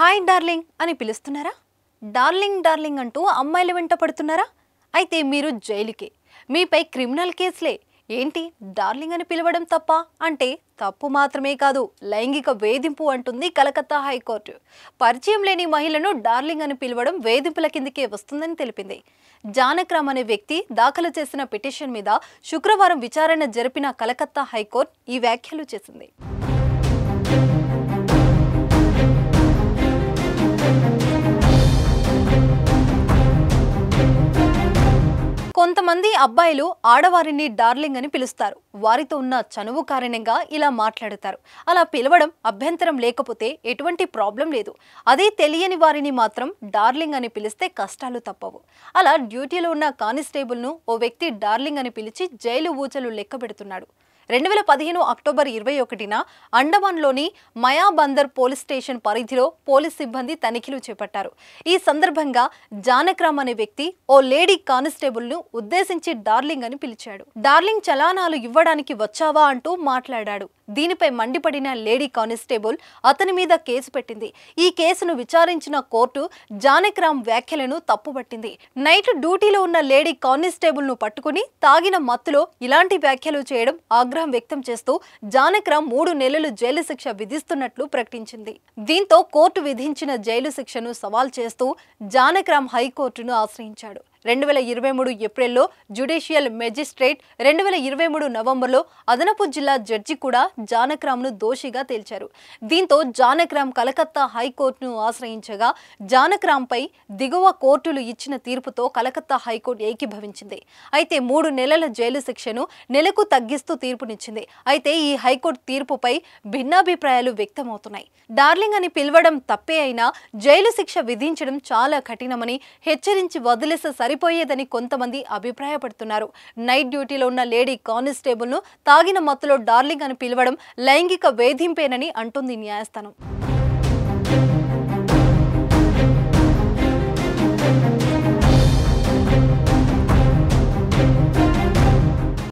hi darling అని పిలుస్తున్నారా darling darling అంటూ అమ్మాయిలు వెంట పడుతున్నారా అయితే మీరు జైలుకే మీపై క్రిమినల్ కేసులే ఏంటి డార్లింగ్ అని పిలవడం తప్ప అంటే తప్పు మాత్రమే కాదు లైంగిక వేధింపు అంటుంది కలకత్తా హైకోర్టు పరిచయం లేని మహిళను డార్లింగ్ అని పిలవడం వేధింపుల కిందికే వస్తుందని తెలిపింది జానక్రామ్ అనే వ్యక్తి దాఖలు చేసిన పిటిషన్ మీద శుక్రవారం విచారణ జరిపిన కలకత్తా హైకోర్టు ఈ వ్యాఖ్యలు చేసింది కొంతమంది అబ్బాయిలు ఆడవారిని డార్లింగ్ అని పిలుస్తారు వారితో ఉన్న చనువు కారణంగా ఇలా మాట్లాడతారు అలా పిలవడం అభ్యంతరం లేకపోతే ఎటువంటి ప్రాబ్లం లేదు అదే తెలియని వారిని మాత్రం డార్లింగ్ అని పిలిస్తే కష్టాలు తప్పవు అలా డ్యూటీలో ఉన్న కానిస్టేబుల్ను ఓ వ్యక్తి డార్లింగ్ అని పిలిచి జైలు ఊచలు లెక్క పెడుతున్నాడు రెండు వేల పదిహేను అక్టోబర్ ఇరవై ఒకటిన అండమాన్లోని మయాబందర్ పోలీస్ స్టేషన్ పరిధిలో పోలీస్ సిబ్బంది తనిఖీలు చేపట్టారు ఈ సందర్భంగా జానక్రామ్ అనే వ్యక్తి ఓ లేడీ కానిస్టేబుల్ను ఉద్దేశించి డార్లింగ్ అని పిలిచాడు డార్లింగ్ చలానాలు ఇవ్వడానికి వచ్చావా అంటూ మాట్లాడాడు దీనిపై మండిపడిన లేడీ కానిస్టేబుల్ అతని మీద కేసు పెట్టింది ఈ కేసును విచారించిన కోర్టు జానక్రామ్ వ్యాఖ్యలను తప్పుపట్టింది నైట్ డ్యూటీలో ఉన్న లేడీ కానిస్టేబుల్ ను పట్టుకుని తాగిన మత్తులో ఇలాంటి వ్యాఖ్యలు చేయడం ఆగ్రహం ఆగ్రహం వ్యక్తం చేస్తూ జానక్రామ్ మూడు నెలలు జైలు శిక్ష విధిస్తున్నట్లు ప్రకటించింది దీంతో కోర్టు విధించిన జైలు శిక్షను సవాల్ చేస్తూ జానక్రామ్ హైకోర్టును ఆశ్రయించాడు రెండు వేల ఇరవై మూడు ఏప్రిల్లో జ్యుడిషియల్ మెజిస్ట్రేట్ రెండు వేల ఇరవై మూడు నవంబర్లో అదనపు జిల్లా జడ్జి కూడా జానక్రామ్ను దోషిగా తేల్చారు దీంతో జానక్రామ్ కలకత్తా హైకోర్టును ఆశ్రయించగా జానక్రామ్పై దిగువ కోర్టులు ఇచ్చిన తీర్పుతో కలకత్తా హైకోర్టు ఏకీభవించింది అయితే మూడు నెలల జైలు శిక్షను నెలకు తగ్గిస్తూ తీర్పునిచ్చింది అయితే ఈ హైకోర్టు తీర్పుపై భిన్నాభిప్రాయాలు వ్యక్తమవుతున్నాయి డార్లింగ్ అని పిలవడం తప్పే అయినా జైలు శిక్ష విధించడం చాలా కఠినమని హెచ్చరించి వదిలేసే సరిపోయేదని కొంతమంది అభిప్రాయపడుతున్నారు నైట్ డ్యూటీలో ఉన్న లేడీ కానిస్టేబుల్ ను తాగిన మత్తులో డార్లింగ్ అని పిలవడం లైంగిక వేధింపేనని అంటుంది న్యాయస్థానం